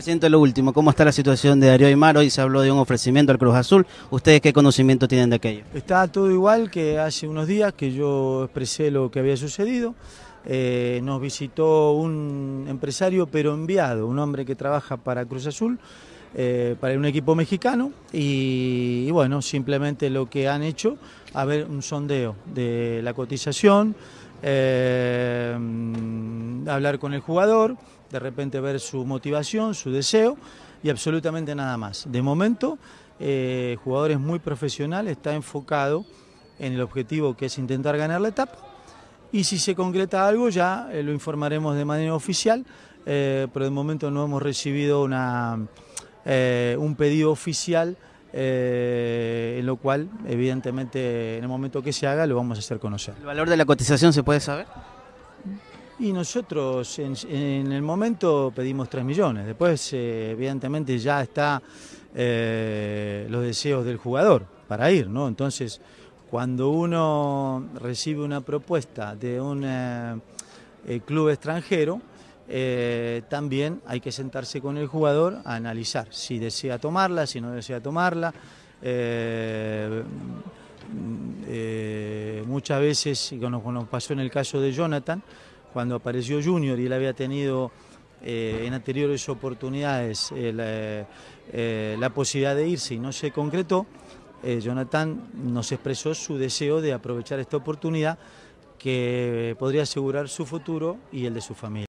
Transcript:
Presidente, lo último, ¿cómo está la situación de Darío Aymar? Hoy se habló de un ofrecimiento al Cruz Azul. ¿Ustedes qué conocimiento tienen de aquello? Está todo igual que hace unos días que yo expresé lo que había sucedido. Eh, nos visitó un empresario pero enviado, un hombre que trabaja para Cruz Azul, eh, para un equipo mexicano, y, bueno, simplemente lo que han hecho, a ver, un sondeo de la cotización, eh, hablar con el jugador, de repente ver su motivación, su deseo y absolutamente nada más. De momento, eh, jugador es muy profesional, está enfocado en el objetivo que es intentar ganar la etapa y si se concreta algo ya eh, lo informaremos de manera oficial, eh, pero de momento no hemos recibido una, eh, un pedido oficial, en lo cual evidentemente en el momento que se haga lo vamos a hacer conocer. ¿El valor de la cotización se puede saber? Y nosotros en, el momento pedimos 3 millones, después eh, evidentemente ya está eh, los deseos del jugador para ir, ¿no? Entonces, cuando uno recibe una propuesta de un eh, club extranjero, también hay que sentarse con el jugador a analizar si desea tomarla, si no desea tomarla. Mm, muchas veces, como nos pasó en el caso de Jonathan, cuando apareció Junior y él había tenido eh, en anteriores oportunidades eh, eh, la, posibilidad de irse y no se concretó, Jonathan nos expresó su deseo de aprovechar esta oportunidad que podría asegurar su futuro y el de su familia.